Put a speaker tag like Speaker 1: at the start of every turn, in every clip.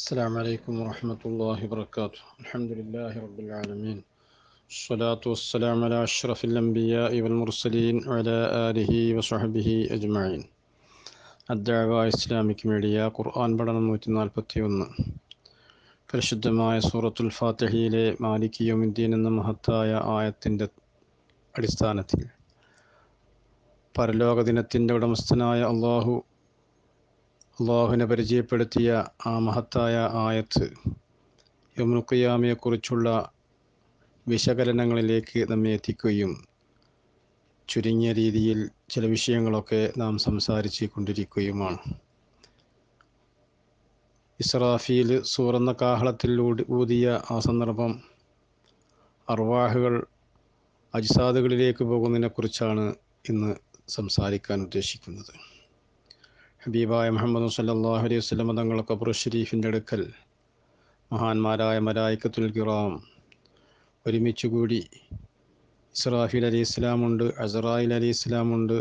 Speaker 1: السلام عليكم ورحمة الله وبركاته الحمد لله رب العالمين الصلاة والسلام على أشرف الأنبياء والمرسلين وعلى آله وصحبه أجمعين الدعوة إسلامك ميديا قرآن بدن نوتنا البتيون പരിശുദ്ധമായ സൂറത്തുൽ ഫാത്തിഹയിലെ മാലിക് യോമിദ്ദീൻ എന്ന മഹത്തായ ആയത്തിൻ്റെ അടിസ്ഥാനത്തിൽ പരലോക ദിനത്തിൻ്റെ ഉടമസ്ഥനായ അള്ളാഹു അള്ളാഹുവിനെ പരിചയപ്പെടുത്തിയ ആ മഹത്തായ ആയത്ത് യമുൽഖിയാമയെക്കുറിച്ചുള്ള വിശകലനങ്ങളിലേക്ക് നമ്മെ എത്തിക്കുകയും ചുരുങ്ങിയ രീതിയിൽ ചില വിഷയങ്ങളൊക്കെ നാം സംസാരിച്ച് കൊണ്ടിരിക്കുകയുമാണ് ഇസ്രാഫിയിൽ സൂറന്ന കാഹളത്തിൽ ഊതിയ ആ സന്ദർഭം അർവാഹുകൾ അജിസാദുകളിലേക്ക് പോകുന്നതിനെക്കുറിച്ചാണ് ഇന്ന് സംസാരിക്കാൻ ഉദ്ദേശിക്കുന്നത് ഹബീബായ മുഹമ്മദ് സല്ലാഹു അലൈഹി വസ്ലമ തങ്ങളൊക്കെ കബർ ഷരീഫിൻ്റെ അടുക്കൽ മഹാന്മാരായ മലായിക്കത്തുൽ കിറാം ഒരുമിച്ച് കൂടി ഇസ്രാഫിൽ അലി ഇസ്ലാമുണ്ട് അസറായിൽ അലി ഇസ്ലാമുണ്ട്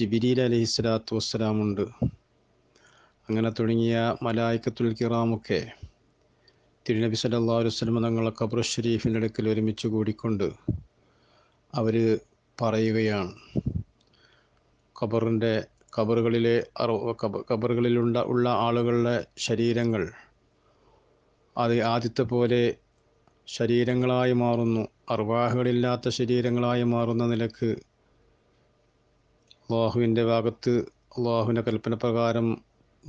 Speaker 1: ജിബിരിൽ അലി ഇസ്ലാത്തു വസ്സലാമുണ്ട് അങ്ങനെ തുടങ്ങിയ മലായിക്കത്തുൽ കിറാമൊക്കെ തിരുനബി സല്ലാ വസ്ലമ തങ്ങളെ കബർ ഷരീഫിൻ്റെ അടുക്കൽ ഒരുമിച്ച് കൂടിക്കൊണ്ട് അവർ പറയുകയാണ് ഖബറിൻ്റെ ഖബറുകളിലെ ഖബറുകളിലുണ്ട ഉള്ള ആളുകളുടെ ശരീരങ്ങൾ അത് ആദ്യത്തെ പോലെ ശരീരങ്ങളായി മാറുന്നു അർവാഹുകളില്ലാത്ത ശരീരങ്ങളായി മാറുന്ന നിലക്ക് അള്ളാഹുവിൻ്റെ ഭാഗത്ത് അള്ളാഹുവിൻ്റെ കൽപ്പന പ്രകാരം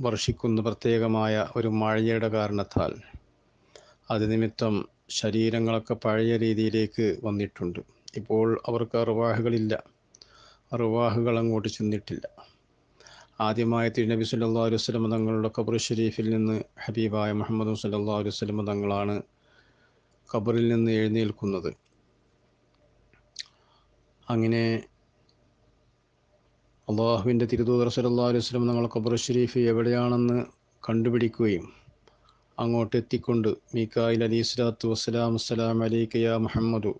Speaker 1: വർഷിക്കുന്ന പ്രത്യേകമായ ഒരു മഴയുടെ കാരണത്താൽ അത് നിമിത്തം ശരീരങ്ങളൊക്കെ പഴയ രീതിയിലേക്ക് വന്നിട്ടുണ്ട് ഇപ്പോൾ അവർക്ക് അറുവാഹുകളില്ല അറുവാഹുകൾ അങ്ങോട്ട് ചെന്നിട്ടില്ല ആദ്യമായ തിരുനബി അലൈഹി വസല്ലം തങ്ങളുടെ ഖബർ ഷെരീഫിൽ നിന്ന് ഹബീബായ മുഹമ്മദ് അലൈഹി വസല്ലം തങ്ങളാണ് ഖബറിൽ നിന്ന് എഴുന്നേൽക്കുന്നത് അങ്ങനെ അള്ളാഹുവിൻ്റെ തിരുദൂതർ അലൈഹി അലുസ്ലം തങ്ങൾ ഖബർ ഷെരീഫ് എവിടെയാണെന്ന് കണ്ടുപിടിക്കുകയും അങ്ങോട്ട് എത്തിക്കൊണ്ട് മീക്കായിൽ അലി സ്വലാത്തു വസ്സലാം അസ്സലാം അലൈക്കയ മുഹമ്മദു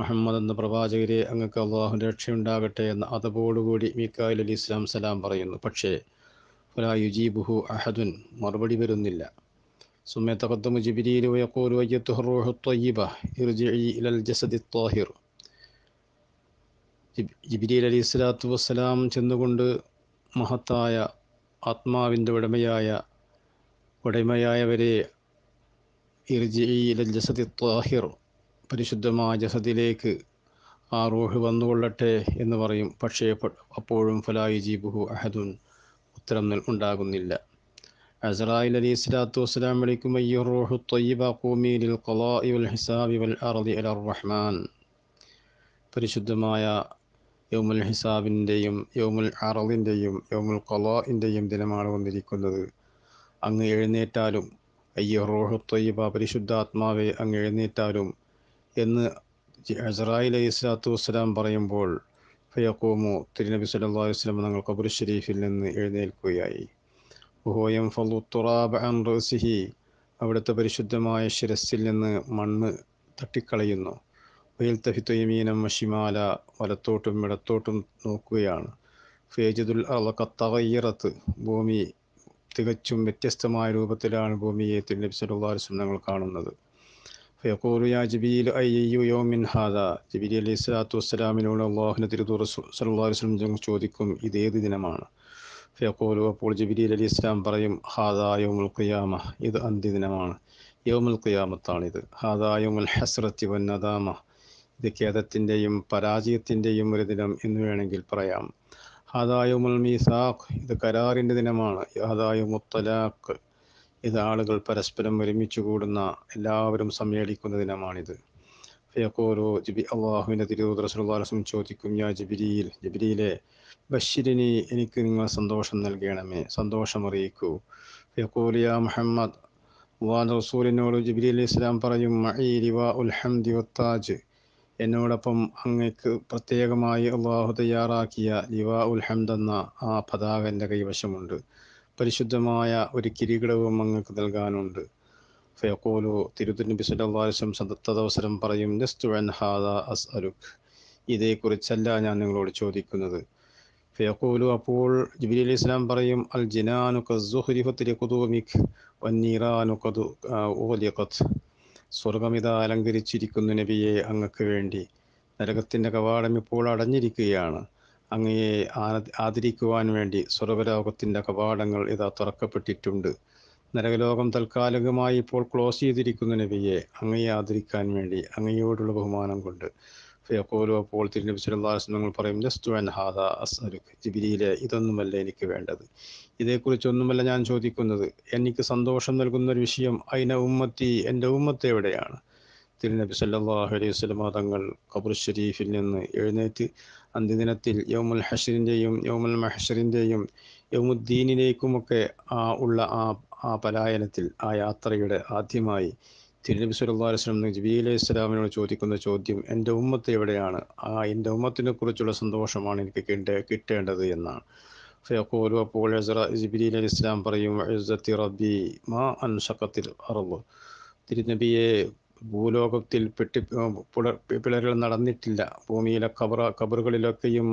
Speaker 1: മുഹമ്മദ് എന്ന പ്രവാചകരെ അങ്ങക്ക് അള്ളാഹുൻ്റെ രക്ഷയുണ്ടാകട്ടെ എന്ന അതപോടുകൂടി മീക്കായിൽ അലി ഇസ്ലാം സലാം പറയുന്നു പക്ഷേ ഫലാ യുജീബുഹു അഹദുൻ മറുപടി വരുന്നില്ല സുമെ തകദ്ദമു ജിബിരിയിൽ വയക്കൂർ വയ്യത്തുഹറോഹു ത്വയ്യിബ ഇർജിഇ ഇലൽ ജസദി ത്വാഹിർ അലി സ്വലാത്തു വസ്സലാം ചെന്നുകൊണ്ട് മഹത്തായ ആത്മാവിൻ്റെ ഉടമയായ ഉടമയായവരെ ഇർജിഇ ഇലൽ ജസദി ത്വാഹിർ പരിശുദ്ധമായ ജസത്തിലേക്ക് ആ റോഹ് വന്നുകൊള്ളട്ടെ എന്ന് പറയും പക്ഷേ അപ്പോഴും ഫലായി ജീബുഹു അഹദുൻ ഉത്തരം ഉണ്ടാകുന്നില്ല അസറായി അലി സ്വലാത്തു വസ്സലാം വിളിക്കും അയ്യോ റോഹു തൊയ്യബ കൂമീലിൽ റഹ്മാൻ പരിശുദ്ധമായ യോമുൽ ഹിസാബിൻ്റെയും യോമുൽ അറലിൻ്റെയും യോമുൽ കൊലോൻ്റെയും ദിനമാണ് വന്നിരിക്കുന്നത് അങ്ങ് എഴുന്നേറ്റാലും അയ്യോ റോഹു തൊയ്യബ പരിശുദ്ധാത്മാവെ അങ്ങ് എഴുന്നേറ്റാലും എന്ന് അസറായി അലൈഹി സ്വലാത്തു വസ്സലാം പറയുമ്പോൾ ഫയക്കോമു തിരുനബി സല്ലാ വസ്ലം തങ്ങൾ കബുർ ഷെരീഫിൽ നിന്ന് എഴുന്നേൽക്കുകയായി ഹോയം ഫലു തുറാബ് അൻ റസിഹി അവിടുത്തെ പരിശുദ്ധമായ ശിരസിൽ നിന്ന് മണ്ണ് തട്ടിക്കളയുന്നു വയിൽ തഹിത്വയമീനം വഷിമാല വലത്തോട്ടും ഇടത്തോട്ടും നോക്കുകയാണ് ഫേജിദുൽ അളക്കത്തകയ്യറത്ത് ഭൂമി തികച്ചും വ്യത്യസ്തമായ രൂപത്തിലാണ് ഭൂമിയെ തിരുനബി സല്ലാ വസ്ലം തങ്ങൾ കാണുന്നത് ഫയഖൂലു യാ ജബീൽ അയ്യു യോമിൻ ഹാദാ ജബീൽ അലൈഹി സ്വലാത്തു വസ്സലാമിനോട് അള്ളാഹുന സല്ലല്ലാഹു അലൈഹി വസല്ലം ചോദിക്കും ഇതേത് ദിനമാണ് ഫയഖൂലു അപ്പോൾ ജബിലി അലി ഇസ്ലാം പറയും ഹാദാ യൗമുൽ ഖിയാമ ഇത് അന്ത്യദിനമാണ് യോമുൽ ഖിയാമത്താണിത് ഹാദാ യൗമുൽ ഹസ്രത്തി വന്നദാമ ഇത് ഖേദത്തിൻ്റെയും പരാജയത്തിൻ്റെയും ഒരു ദിനം എന്ന് വേണമെങ്കിൽ പറയാം ഹാദാ യൗമുൽ മീസാഖ് ഇത് കരാറിൻ്റെ ദിനമാണ് യൗമുൽ തലാഖ് ഇത് ആളുകൾ പരസ്പരം ഒരുമിച്ച് കൂടുന്ന എല്ലാവരും സമ്മേളിക്കുന്ന ദിനമാണിത് ഫയക്കോലോ ജിബി അള്ളാഹുവിൻ്റെ തിരുവോദ്രസുലാസം ചോദിക്കും യാ ജിബിരിയിൽ ജിബിരിയിലെ ബഷീരിനെ എനിക്ക് നിങ്ങൾ സന്തോഷം നൽകണമേ സന്തോഷം അറിയിക്കൂ ഫയക്കോലിയ മുഹമ്മദ് വാൻ റസൂലിനോട് ജിബിരി അലി ഇസ്ലാം പറയും മഹി റിവ ഉൽഹംദി ഒത്താജ് എന്നോടൊപ്പം അങ്ങക്ക് പ്രത്യേകമായി അള്ളാഹു തയ്യാറാക്കിയ ലിവ ഉൽഹംദ് എന്ന ആ പതാക കൈവശമുണ്ട് പരിശുദ്ധമായ ഒരു കിരീടവും അങ്ങക്ക് നൽകാനുണ്ട് ഫയക്കോലു തിരുത്തുനബി സുല്ലാസ്വം സദത്തവസരം പറയും നെസ്തു ഹാദ അസ് അരുഖ് ഇതേക്കുറിച്ചല്ല ഞാൻ നിങ്ങളോട് ചോദിക്കുന്നത് ഫയക്കോലു അപ്പോൾ ജിബിലി അലി ഇസ്ലാം പറയും അൽ ജിനാനു കസുഹുരിഫത്തിരിക്കുതുമിഖ് വന്നീറാനു കതു സ്വർഗമിത അലങ്കരിച്ചിരിക്കുന്നു നബിയെ അങ്ങക്ക് വേണ്ടി നരകത്തിൻ്റെ കവാടം ഇപ്പോൾ അടഞ്ഞിരിക്കുകയാണ് അങ്ങയെ ആദരിക്കുവാൻ വേണ്ടി സ്വർഗലോകത്തിൻ്റെ കവാടങ്ങൾ ഇതാ തുറക്കപ്പെട്ടിട്ടുണ്ട് നരകലോകം തൽക്കാലികമായി ഇപ്പോൾ ക്ലോസ് ചെയ്തിരിക്കുന്ന നബിയെ അങ്ങയെ ആദരിക്കാൻ വേണ്ടി അങ്ങയോടുള്ള ബഹുമാനം കൊണ്ട് ഫയക്കോലോ അപ്പോൾ തിരുനബി സുല്ലാസ് നിങ്ങൾ പറയും ലസ്തു അൻ ഹാദ അസ്അലുഖ് ജിബിരിയിലെ ഇതൊന്നുമല്ല എനിക്ക് വേണ്ടത് ഇതേക്കുറിച്ചൊന്നുമല്ല ഞാൻ ചോദിക്കുന്നത് എനിക്ക് സന്തോഷം നൽകുന്ന ഒരു വിഷയം അയിന ഉമ്മത്തി എൻ്റെ ഉമ്മത്ത് എവിടെയാണ് തിരുനബി സല്ലാഹു അലൈഹി സ്വലമ തങ്ങൾ കബുർ ഷരീഫിൽ നിന്ന് എഴുന്നേറ്റ് അന്ത്യദിനത്തിൽ യൗമുൽ ഹഷറിൻ്റെയും യൗമുൽ മഹഷറിൻ്റെയും യൗമുദ്ദീനിലേക്കുമൊക്കെ ആ ഉള്ള ആ ആ പലായനത്തിൽ ആ യാത്രയുടെ ആദ്യമായി തിരുനബി സല്ലല്ലാഹു അലൈഹി വസല്ലമ ജിബ്രീൽ അലൈഹി സ്വലാമിനോട് ചോദിക്കുന്ന ചോദ്യം എൻ്റെ ഉമ്മത്ത് എവിടെയാണ് ആ എൻ്റെ ഉമ്മത്തിനെ കുറിച്ചുള്ള സന്തോഷമാണ് എനിക്ക് കിട്ടേണ്ടത് എന്നാണ് ഫയക്കോലു അപ്പോൾ ജിബിലി അലൈഹി സ്വലാം പറയും റബ്ബി മാ അൻഷക്കത്തിൽ അറുബ് തിരുനബിയെ ഭൂലോകത്തിൽ പെട്ടി പുലർ പിളരുകൾ നടന്നിട്ടില്ല ഭൂമിയിലെ കബറ കബറുകളിലൊക്കെയും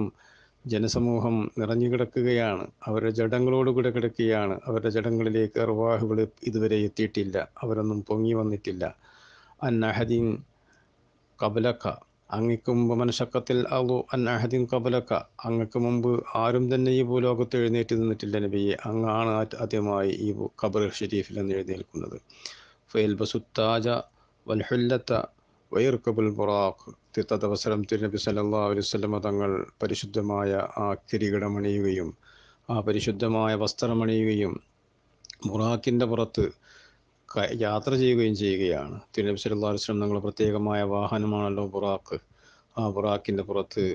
Speaker 1: ജനസമൂഹം നിറഞ്ഞുകിടക്കുകയാണ് അവരുടെ അവരുടെ ജഡങ്ങളോടുകൂടെ കിടക്കുകയാണ് അവരുടെ ജഡങ്ങളിലേക്ക് അർവാഹുകൾ ഇതുവരെ എത്തിയിട്ടില്ല അവരൊന്നും പൊങ്ങി വന്നിട്ടില്ല അന്നഹദീൻ കബലക്ക അങ്ങക്ക് മുമ്പ് മനഷക്കത്തിൽ അലു അന്നഹദീൻ കബലക്ക അങ്ങക്ക് മുമ്പ് ആരും തന്നെ ഈ ഭൂലോകത്ത് എഴുന്നേറ്റ് നിന്നിട്ടില്ല നബിയെ അങ്ങാണ് ആദ്യമായി ഈ ഖബർ ഷെരീഫിൽ എന്ന് എഴുന്നേൽക്കുന്നത് ബസുത്താജ വൽഹുല്ലത്ത വൈർക്കബുൽ ബുറാഖ് തീർത്ഥത വസലം തിരുനബി സല്ലാ അലുസല്ലമ തങ്ങൾ പരിശുദ്ധമായ ആ കിരീടമണിയുകയും ആ പരിശുദ്ധമായ വസ്ത്രമണിയുകയും ബുറാഖിൻ്റെ പുറത്ത് യാത്ര ചെയ്യുകയും ചെയ്യുകയാണ് തിരുനബി സല്ലാ അലുസ്ലം തങ്ങൾ പ്രത്യേകമായ വാഹനമാണല്ലോ ബുറാഖ് ആ ബുറാഖിൻ്റെ പുറത്ത്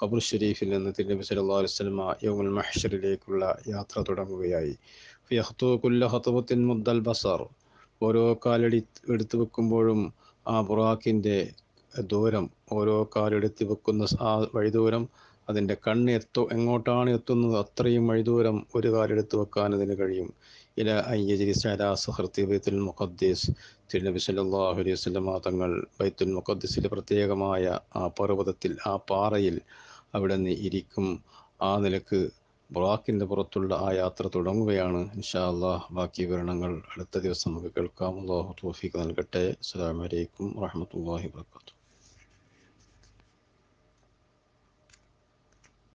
Speaker 1: ഖബർ ഷെരീഫിൽ നിന്ന് തിരുനബി സല്ലാ അലുസ്ലമ യോമുൽ മഹ്ഷറിലേക്കുള്ള യാത്ര തുടങ്ങുകയായി ഫിയഹ്തു കുല്ല ഹത്തുബത്തിൻ മുദ്ദൽ ബസാർ ഓരോ കാലടി എടുത്തു വെക്കുമ്പോഴും ആ ബുറാക്കിൻ്റെ ദൂരം ഓരോ കാലെടുത്ത് വെക്കുന്ന ആ വഴിദൂരം അതിൻ്റെ കണ്ണ് എത്തോ എങ്ങോട്ടാണ് എത്തുന്നത് അത്രയും വഴിദൂരം ഒരു കാലെടുത്ത് വെക്കാൻ അതിന് കഴിയും ഇല അയ്യജിരിസുഹൃത്തി ബൈത്തുൽ മുഖദ്ദീസ് തിരുനബി സല്ലാഹു അലൈഹി സ്വലമാ തങ്ങൾ ബൈത്തുൽ മുഖദ്ദീസിലെ പ്രത്യേകമായ ആ പർവ്വതത്തിൽ ആ പാറയിൽ അവിടെ നിന്ന് ഇരിക്കും ആ നിലക്ക് ബ്ലോക്കിന്റെ പുറത്തുള്ള ആ യാത്ര തുടങ്ങുകയാണ് ഇൻഷാ ബാക്കി വിവരണങ്ങൾ അടുത്ത ദിവസം നമുക്ക് കേൾക്കാം അള്ളാഹു തോഫിക്ക് നൽകട്ടെ അസ്സാം വലൈക്കും വാഹമത്തല്ലാഹി വാത്തു